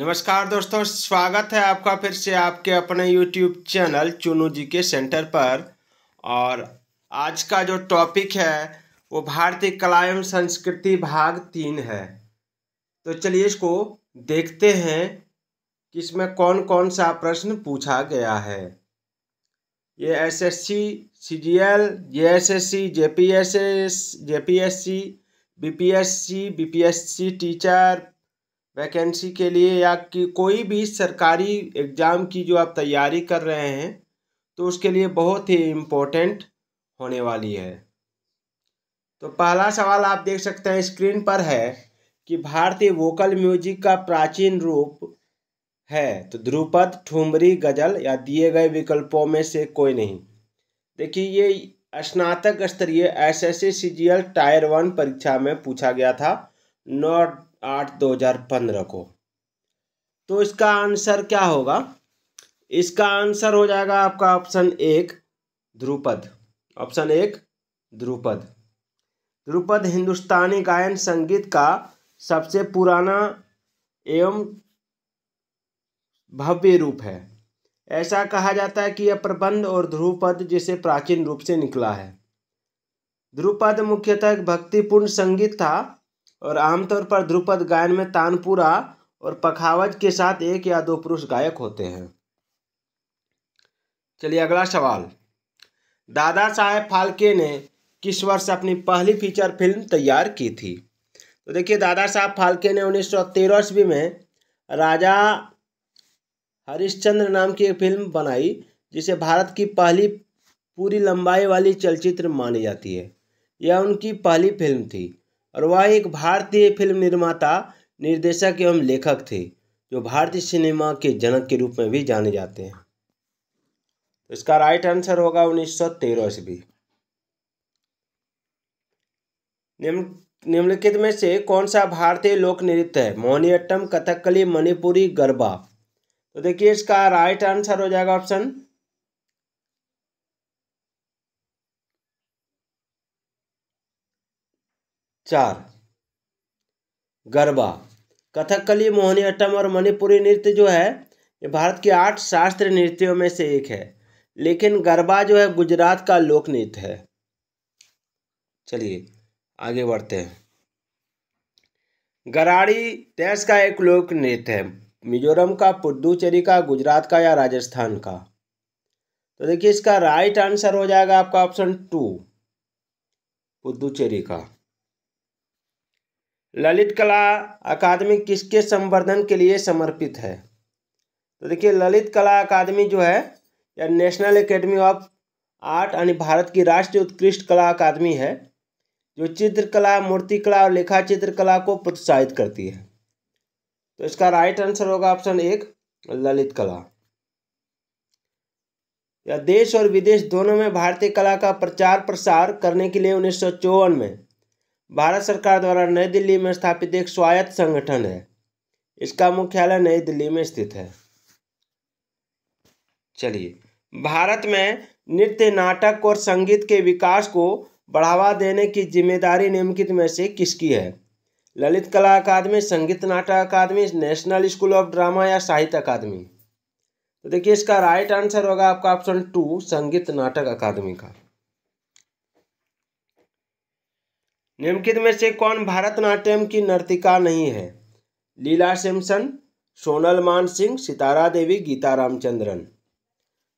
नमस्कार दोस्तों स्वागत है आपका फिर से आपके अपने यूट्यूब चैनल चुनू जी के सेंटर पर और आज का जो टॉपिक है वो भारतीय कला एवं संस्कृति भाग तीन है तो चलिए इसको देखते हैं कि इसमें कौन कौन सा प्रश्न पूछा गया है ये S S C C G L J S S C J P S S J P S C B P S C B P S C teacher vacancy के लिए या कि कोई भी सरकारी एग्ज़ाम की जो आप तैयारी कर रहे हैं तो उसके लिए बहुत ही इम्पोर्टेंट होने वाली है तो पहला सवाल आप देख सकते हैं स्क्रीन पर है कि भारतीय वोकल म्यूजिक का प्राचीन रूप है तो ध्रुपद ठुमरी गज़ल या दिए गए विकल्पों में से कोई नहीं देखिए ये स्नातक स्तरीय S S C tier one परीक्षा में पूछा गया था नॉट आठ दो हज़ार पंद्रह को तो इसका आंसर क्या होगा इसका आंसर हो जाएगा आपका ऑप्शन एक ध्रुपद ऑप्शन एक ध्रुपद ध्रुपद हिंदुस्तानी गायन संगीत का सबसे पुराना एवं भव्य रूप है ऐसा कहा जाता है कि यह प्रबंध और ध्रुपद जिसे प्राचीन रूप से निकला है ध्रुपद मुख्यतः भक्तिपूर्ण संगीत था और आमतौर पर ध्रुपद गायन में तानपुरा और पखावज के साथ एक या दो पुरुष गायक होते हैं चलिए अगला सवाल दादा साहेब फाल्के ने किस वर्ष अपनी पहली फीचर फिल्म तैयार की थी तो देखिए दादा साहब फाल्के ने उन्नीस सौ तेरह ईस्वी में राजा हरिश्चंद्र नाम की एक फिल्म बनाई जिसे भारत की पहली पूरी लंबाई वाली चलचित्र मानी जाती है यह उनकी पहली फिल्म थी और वह एक भारतीय फिल्म निर्माता निर्देशक एवं लेखक थे जो भारतीय सिनेमा के जनक के रूप में भी जाने जाते हैं तो इसका राइट आंसर होगा उन्नीस सौ तेरह ईस्वी निम्नलिखित में से कौन सा भारतीय लोक नृत्य है मोहनीअट्टम कथकली मणिपुरी गरबा तो देखिए इसका राइट आंसर हो जाएगा ऑप्शन चार गरबा कथकली अट्टम और मणिपुरी नृत्य जो है ये भारत के आठ शास्त्रीय नृत्यों में से एक है लेकिन गरबा जो है गुजरात का लोक नृत्य है चलिए आगे बढ़ते हैं गराड़ी देश का एक लोक नृत्य है मिजोरम का पुडुचेरी का गुजरात का या राजस्थान का तो देखिए इसका राइट आंसर हो जाएगा आपका ऑप्शन टू पुडुचेरी का ललित कला अकादमी किसके संवर्धन के लिए समर्पित है तो देखिए ललित कला अकादमी जो है या नेशनल एकेडमी ऑफ आर्ट यानी भारत की राष्ट्रीय उत्कृष्ट कला अकादमी है जो चित्रकला मूर्तिकला और लेखा चित्रकला को प्रोत्साहित करती है तो इसका राइट आंसर होगा ऑप्शन एक ललित कला या देश और विदेश दोनों में भारतीय कला का प्रचार प्रसार करने के लिए उन्नीस में भारत सरकार द्वारा नई दिल्ली में स्थापित एक स्वायत्त संगठन है इसका मुख्यालय नई दिल्ली में स्थित है चलिए भारत में नृत्य नाटक और संगीत के विकास को बढ़ावा देने की जिम्मेदारी निम्नलिखित में से किसकी है ललित कला Akademi Sangeet Natak Akademi national school of drama या साहित्य अकादमी तो देखिए इसका राइट आंसर होगा आपका ऑप्शन टू संगीत नाटक अकादमी का निम्नलिखित में से कौन भारतनाट्यम की नर्तिका नहीं है लीला सिमसन सोनल मान सिंह सितारा देवी गीता रामचंद्रन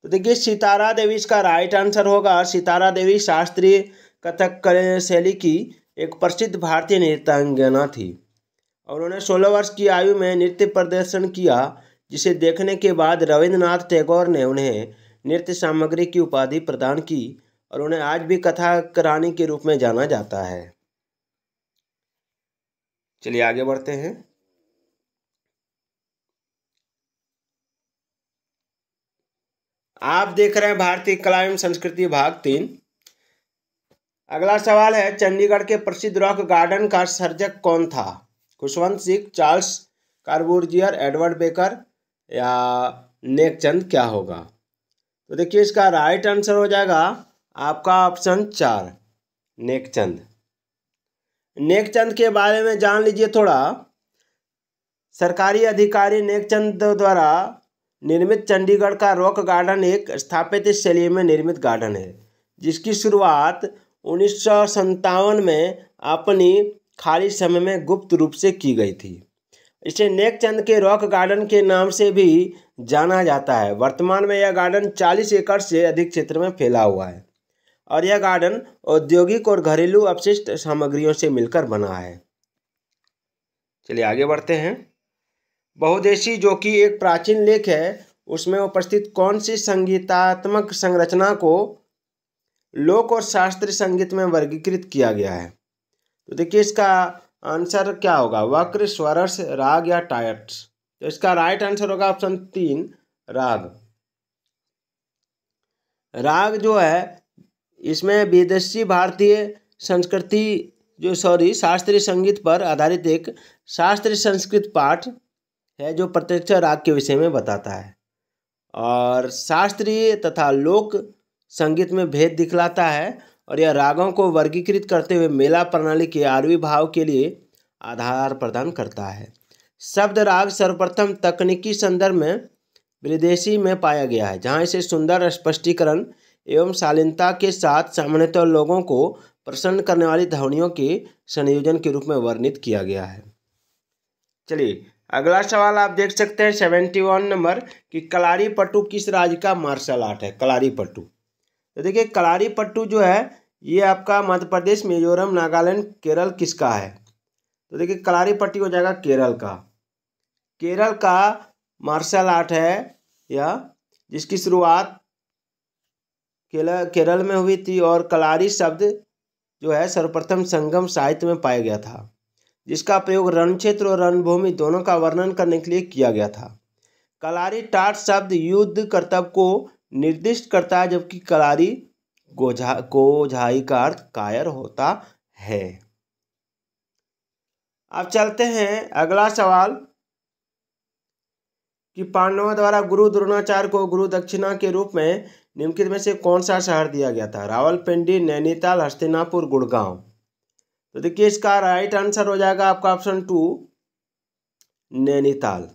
तो देखिए सितारा देवी इसका राइट आंसर होगा सितारा देवी शास्त्रीय कथक शैली की एक प्रसिद्ध भारतीय नृत्यांगना थी और उन्होंने सोलह वर्ष की आयु में नृत्य प्रदर्शन किया जिसे देखने के बाद रविंद्रनाथ टैगोर ने उन्हें नृत्य सामग्री की उपाधि प्रदान की और उन्हें आज भी कथा करानी के रूप में जाना जाता है चलिए आगे बढ़ते हैं आप देख रहे हैं भारतीय कला एवं संस्कृति भाग तीन अगला सवाल है चंडीगढ़ के प्रसिद्ध रॉक गार्डन का सर्जक कौन था Khushwant Singh Charles Corbusier Edward Baker या नेकचंद क्या होगा तो देखिए इसका राइट आंसर हो जाएगा आपका ऑप्शन चार नेकचंद नेकचंद के बारे में जान लीजिए थोड़ा सरकारी अधिकारी नेकचंद द्वारा निर्मित चंडीगढ़ का रॉक गार्डन एक स्थापित शैली में निर्मित गार्डन है जिसकी शुरुआत उन्नीस में अपनी खाली समय में गुप्त रूप से की गई थी इसे नेकचंद के रॉक गार्डन के नाम से भी जाना जाता है वर्तमान में यह गार्डन 40 एकड़ से अधिक क्षेत्र में फैला हुआ है और यह गार्डन औद्योगिक और घरेलू अपशिष्ट सामग्रियों से मिलकर बना है चलिए आगे बढ़ते हैं बहुदेशी जो कि एक प्राचीन लेख है उसमें उपस्थित कौन सी संगीतात्मक संरचना को लोक और शास्त्रीय संगीत में वर्गीकृत किया गया है तो देखिए इसका आंसर क्या होगा वक्र स्वरस राग या टायट्स तो इसका राइट आंसर होगा ऑप्शन तीन राग राग जो है इसमें विदेशी भारतीय संस्कृति जो सॉरी शास्त्रीय संगीत पर आधारित एक शास्त्रीय संस्कृत पाठ है जो प्रत्यक्ष राग के विषय में बताता है और शास्त्रीय तथा लोक संगीत में भेद दिखलाता है और यह रागों को वर्गीकृत करते हुए मेला प्रणाली के आरवी भाव के लिए आधार प्रदान करता है शब्द राग सर्वप्रथम तकनीकी संदर्भ में विदेशी में पाया गया है जहाँ इसे सुंदर स्पष्टीकरण एवं शालीनता के साथ सामान्यतः लोगों को प्रसन्न करने वाली ध्वनियों के संयोजन के रूप में वर्णित किया गया है चलिए अगला सवाल आप देख सकते हैं सेवेंटी वन नंबर कि कलारी पट्टू किस राज्य का मार्शल आर्ट है कलारी पट्टू तो देखिए कलारी पट्टू जो है ये आपका मध्य प्रदेश मिजोरम नागालैंड केरल किसका है तो देखिए कलारी पट्टी हो जाएगा केरल का केरल का मार्शल आर्ट है या जिसकी शुरुआत केरल में हुई थी और कलारी शब्द जो है सर्वप्रथम संगम साहित्य में पाया गया था जिसका प्रयोग रण क्षेत्र और रणभूमि दोनों का वर्णन करने के लिए किया गया था कलारी टाट शब्द युद्ध कर्तव्य को निर्दिष्ट करता है जबकि कलारी गोझा कोझाई का अर्थ कायर होता है अब चलते हैं अगला सवाल कि पांडवों द्वारा गुरु द्रोणाचार्य को गुरु दक्षिणा के रूप में निम्नलिखित में से कौन सा शहर दिया गया था रावलपिंडी नैनीताल हस्तिनापुर गुड़गांव तो देखिए इसका राइट आंसर हो जाएगा आपका ऑप्शन टू नैनीताल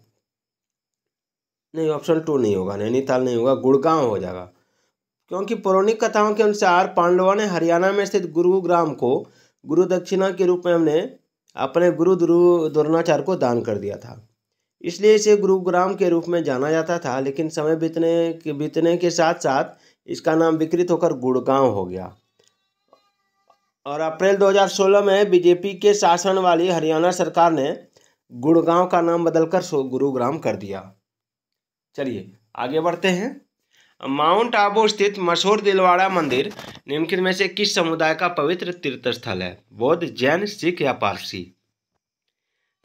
नहीं ऑप्शन टू नहीं होगा नैनीताल नहीं होगा गुड़गांव हो जाएगा क्योंकि पौराणिक कथाओं के अनुसार पांडवों ने हरियाणा में स्थित गुरुग्राम को गुरु दक्षिणा के रूप में हमने अपने गुरु द्रोणाचार्य को दान कर दिया था इसलिए इसे गुरुग्राम के रूप में जाना जाता था लेकिन समय बीतने के बीतने के साथ साथ इसका नाम विकृत होकर गुड़गांव हो गया और अप्रैल 2016 में बीजेपी के शासन वाली हरियाणा सरकार ने गुड़गांव का नाम बदलकर गुरुग्राम कर दिया चलिए आगे बढ़ते हैं माउंट आबू स्थित मशहूर दिलवाड़ा मंदिर निम्नलिखित में से किस समुदाय का पवित्र तीर्थ स्थल है बौद्ध जैन सिख या पारसी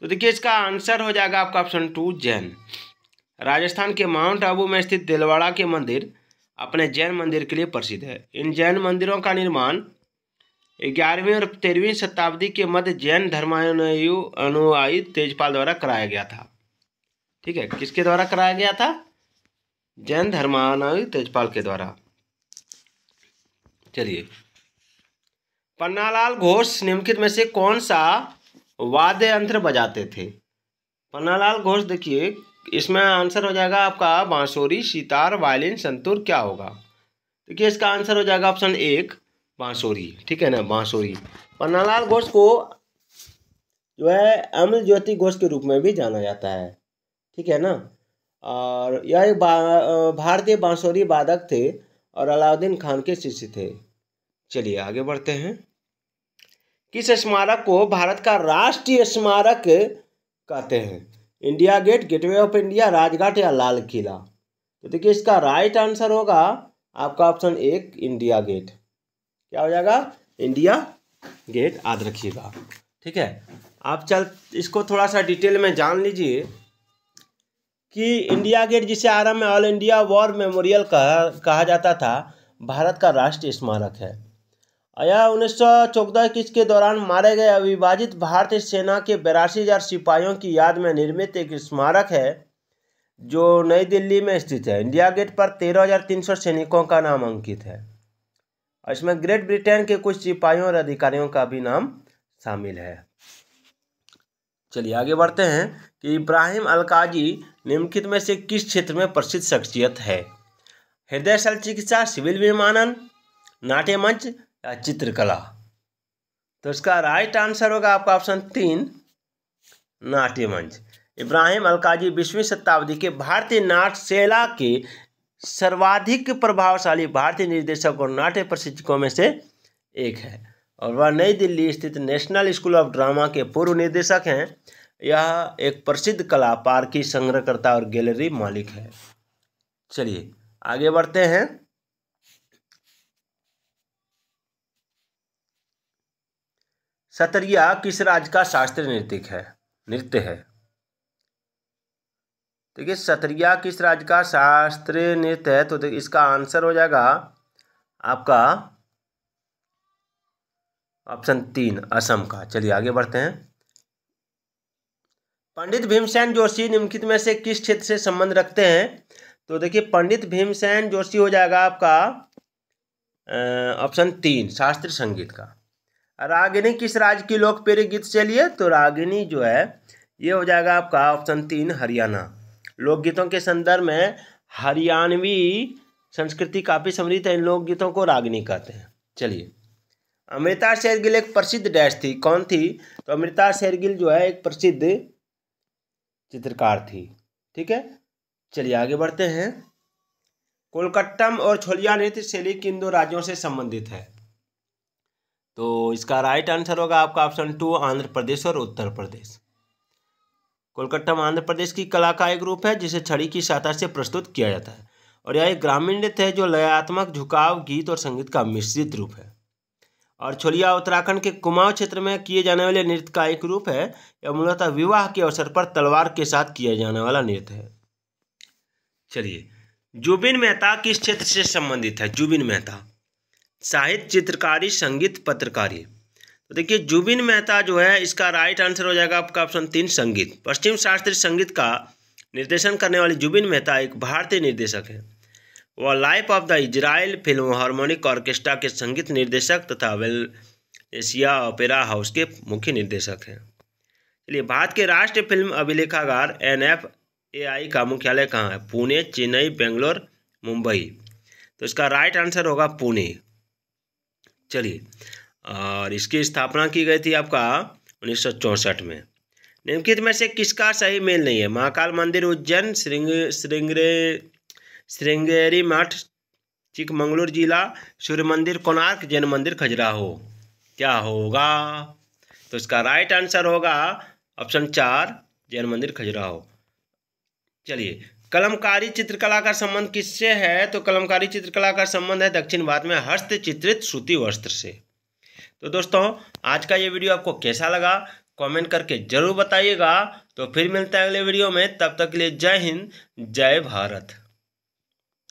तो देखिए इसका आंसर हो जाएगा आपका ऑप्शन टू जैन राजस्थान के माउंट आबू में स्थित दिलवाड़ा के मंदिर अपने जैन मंदिर के लिए प्रसिद्ध है इन जैन मंदिरों का निर्माण ग्यारहवीं और तेरहवीं शताब्दी के मध्य जैन धर्मानुयायी अनुयायी तेजपाल द्वारा कराया गया था ठीक है किसके द्वारा कराया गया था जैन धर्मानुयु तेजपाल के द्वारा चलिए पन्नालाल घोष निम्नलिखित में से कौन सा वाद्य यंत्र बजाते थे पन्नालाल घोष देखिए इसमें आंसर हो जाएगा आपका बांसुरी सितार वायलिन संतूर क्या होगा देखिए इसका आंसर हो जाएगा ऑप्शन एक बांसुरी ठीक है ना बांसुरी पन्नालाल घोष को जो है अमृत ज्योति घोष के रूप में भी जाना जाता है ठीक है ना और यह बा, भारतीय बांसुरी वादक थे और अलाउद्दीन खान के शिष्य थे चलिए आगे बढ़ते हैं किस स्मारक को भारत का राष्ट्रीय स्मारक कहते हैं India gate gateway of India Rajghat या लाल किला तो देखिए इसका राइट आंसर होगा आपका ऑप्शन एक इंडिया गेट क्या हो जाएगा इंडिया गेट याद रखिएगा ठीक है आप चल इसको थोड़ा सा डिटेल में जान लीजिए कि इंडिया गेट जिसे आरम्भ में ऑल इंडिया वॉर मेमोरियल कहा कहा जाता था भारत का राष्ट्रीय स्मारक है आया उन्नीस के दौरान मारे गए अविभाजित भारतीय सेना के बेरासी हजार सिपाहियों की याद में निर्मित एक स्मारक है जो नई दिल्ली में स्थित है इंडिया गेट पर 13,300 सैनिकों का नाम अंकित है और इसमें ग्रेट ब्रिटेन के कुछ सिपाहियों और अधिकारियों का भी नाम शामिल है चलिए आगे बढ़ते हैं कि इब्राहिम अलकाजी निम्नलिखित में से किस क्षेत्र में प्रसिद्ध शख्सियत है हृदय शल चिकित्सा सिविल विमानन नाट्य मंच या चित्रकला तो इसका राइट आंसर होगा आपका ऑप्शन तीन नाट्य मंच इब्राहिम अलकाजी बीसवीं शताब्दी के भारतीय नाट्यशैला के सर्वाधिक प्रभावशाली भारतीय निर्देशक और नाट्य प्रशिक्षकों में से एक है और वह नई दिल्ली स्थित नेशनल स्कूल ऑफ ड्रामा के पूर्व निर्देशक हैं यह एक प्रसिद्ध कला पार्की संग्रहकर्ता और गैलरी मालिक है चलिए आगे बढ़ते हैं सतरिया किस राज्य का शास्त्रीय नृत्य है नृत्य है देखिए सतरिया किस राज्य का शास्त्रीय नृत्य है तो देखिए इसका आंसर हो जाएगा आपका ऑप्शन तीन असम का चलिए आगे बढ़ते हैं पंडित भीमसेन जोशी निम्नलिखित में से किस क्षेत्र से संबंध रखते हैं तो देखिए पंडित भीमसेन जोशी हो जाएगा आपका ऑप्शन तीन शास्त्रीय संगीत का रागिनी किस राज्य की लोकप्रिय गीत चलिए तो रागिनी जो है ये हो जाएगा आपका ऑप्शन तीन हरियाणा लोकगीतों के संदर्भ में हरियाणवी संस्कृति काफ़ी समृद्ध है इन लोकगीतों को रागिनी कहते हैं चलिए अमृता शेरगिल एक प्रसिद्ध डैश थी कौन थी तो अमृता शेरगिल जो है एक प्रसिद्ध चित्रकार थी ठीक है चलिए आगे बढ़ते हैं कोलकाता और छोलिया नृत्य शैली किन दो राज्यों से संबंधित है तो इसका राइट आंसर होगा आपका ऑप्शन टू आंध्र प्रदेश और उत्तर प्रदेश कोलकाता में आंध्र प्रदेश की कला का एक रूप है जिसे छड़ी की सहायता से प्रस्तुत किया जाता है और यह एक ग्रामीण नृत्य है जो लयात्मक झुकाव गीत और संगीत का मिश्रित रूप है और छोलिया उत्तराखंड के कुमाऊं क्षेत्र में किए जाने वाले नृत्य का एक रूप है यह मूलतः विवाह के अवसर पर तलवार के साथ किया जाने वाला नृत्य है चलिए जुबिन मेहता किस क्षेत्र से संबंधित है जुबिन मेहता साहित्य चित्रकारी संगीत पत्रकारी तो देखिए जुबिन मेहता जो है इसका राइट आंसर हो जाएगा आपका ऑप्शन तीन संगीत पश्चिम शास्त्रीय संगीत का निर्देशन करने वाले जुबिन मेहता एक भारतीय निर्देशक हैं वह life of the Israel philharmonic orchestra के संगीत निर्देशक तथा वेल एशिया ओपेरा हाउस के मुख्य निर्देशक हैं चलिए भारत के राष्ट्रीय फिल्म अभिलेखागार एन एफ ए आई का मुख्यालय कहाँ है पुणे चेन्नई बेंगलोर मुंबई तो इसका राइट आंसर होगा पुणे चलिए और इसकी स्थापना की गई थी आपका उन्नीस में निम्नलिखित में से किसका सही मेल नहीं है महाकाल मंदिर उज्जैन श्रृंग श्रृंगरे श्रृंगेरी मठ चिकमंगलूर जिला सूर्य मंदिर कोणार्क जैन मंदिर खजुराहो क्या होगा तो इसका राइट आंसर होगा ऑप्शन चार जैन मंदिर खजुराहो चलिए कलमकारी चित्रकला का संबंध किससे है तो कलमकारी चित्रकला का संबंध है दक्षिण भारत में हस्त चित्रित सूती वस्त्र से तो दोस्तों आज का ये वीडियो आपको कैसा लगा कमेंट करके ज़रूर बताइएगा तो फिर मिलते हैं अगले वीडियो में तब तक के लिए जय हिंद जय भारत